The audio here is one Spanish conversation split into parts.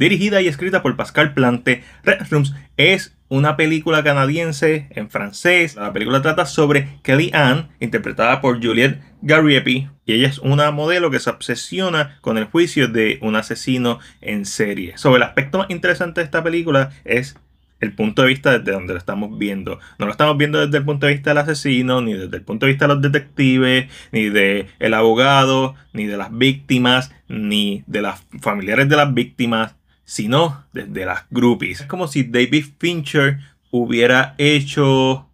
dirigida y escrita por Pascal Plante. Red Rooms es una película canadiense en francés. La película trata sobre Kelly Ann, interpretada por Juliette Garriepi, y ella es una modelo que se obsesiona con el juicio de un asesino en serie. Sobre el aspecto más interesante de esta película es el punto de vista desde donde lo estamos viendo. No lo estamos viendo desde el punto de vista del asesino, ni desde el punto de vista de los detectives, ni del el abogado, ni de las víctimas, ni de las familiares de las víctimas, sino desde las groupies. Es como si David Fincher hubiera hecho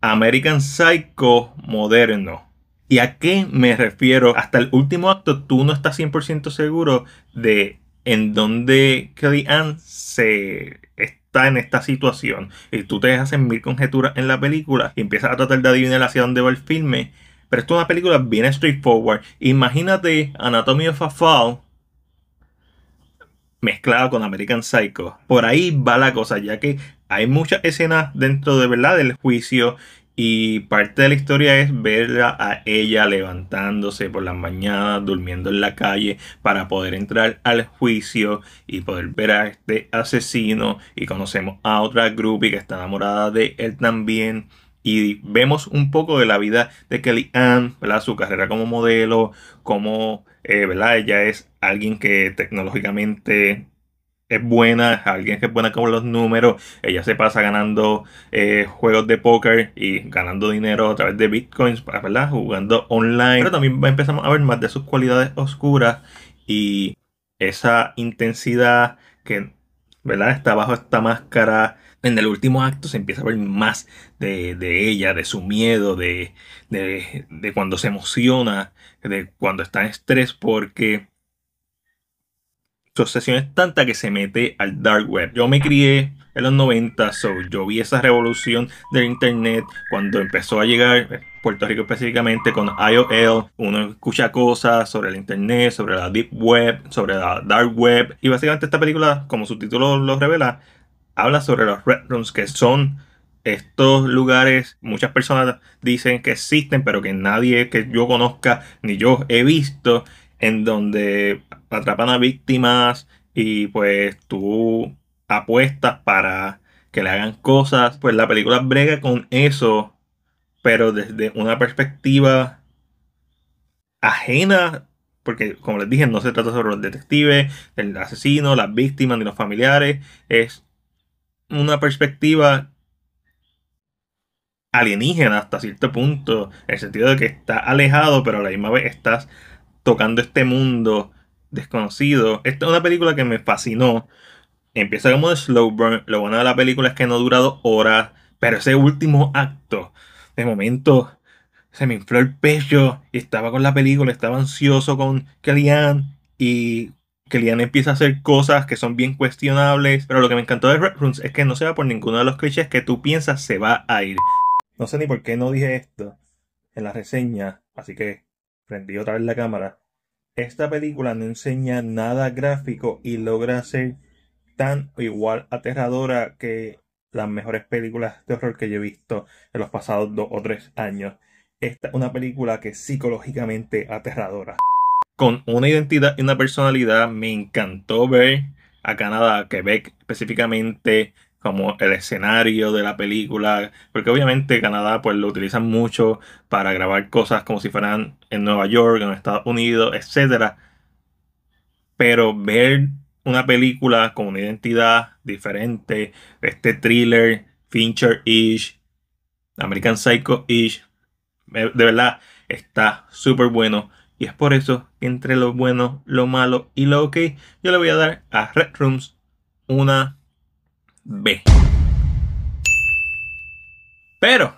American Psycho moderno. ¿Y a qué me refiero? Hasta el último acto tú no estás 100% seguro de en dónde Kelly Ann se está en esta situación. Y tú te en mil conjeturas en la película y empiezas a tratar de adivinar hacia dónde va el filme. Pero esto es una película bien straightforward. Imagínate Anatomy of a Fall mezclado con American Psycho. Por ahí va la cosa, ya que hay muchas escenas dentro de verdad del juicio y parte de la historia es verla a ella levantándose por las mañanas, durmiendo en la calle para poder entrar al juicio y poder ver a este asesino. Y conocemos a otra groupie que está enamorada de él también y vemos un poco de la vida de Kelly Ann, su carrera como modelo, como eh, ella es alguien que tecnológicamente es buena, alguien que es buena con los números, ella se pasa ganando eh, juegos de póker y ganando dinero a través de bitcoins, ¿verdad? jugando online, pero también empezamos a ver más de sus cualidades oscuras y esa intensidad que ¿verdad? Está bajo esta máscara. En el último acto se empieza a ver más de, ella, de su miedo, de, de, de cuando se emociona, de cuando está en estrés, porque su obsesión es tanta que se mete al dark web. Yo me crié en los 90. yo vi esa revolución del internet cuando empezó a llegar eh, Puerto Rico específicamente con IOL. Uno escucha cosas sobre el internet, sobre la deep web, sobre la dark web. Y básicamente esta película, como su título lo revela, habla sobre los red rooms que son estos lugares muchas personas dicen que existen pero que nadie que yo conozca ni yo he visto en donde atrapan a víctimas y pues tú apuestas para que le hagan cosas. Pues la película brega con eso, pero desde una perspectiva ajena, porque como les dije, no se trata sobre los detectives, el asesino, las víctimas, ni los familiares. Es una perspectiva alienígena hasta cierto punto, en el sentido de que está alejado, pero a la misma vez estás tocando este mundo desconocido. Esta es una película que me fascinó empieza como de slow burn. Lo bueno de la película es que no ha durado horas, pero ese último acto, de momento, se me infló el pecho y estaba con la película, estaba ansioso con Kellyanne y Kellyanne empieza a hacer cosas que son bien cuestionables. Pero lo que me encantó de Red Rooms es que no se va por ninguno de los clichés que tú piensas se va a ir. No sé ni por qué no dije esto en la reseña, así que prendí otra vez la cámara. Esta película no enseña nada gráfico y logra hacer tan igual aterradora que las mejores películas de horror que yo he visto en los pasados dos o tres años. Esta es una película que es psicológicamente aterradora. Con una identidad y una personalidad, me encantó ver a Canadá, Quebec específicamente, como el escenario de la película, porque obviamente Canadá pues lo utilizan mucho para grabar cosas como si fueran en Nueva York, en Estados Unidos, etc. Pero ver una película con una identidad diferente, este thriller, Fincher-ish, American Psycho-ish. Eh, de verdad, está súper bueno. Y es por eso que entre lo bueno, lo malo y lo ok, yo le voy a dar a Red Rooms una B. Pero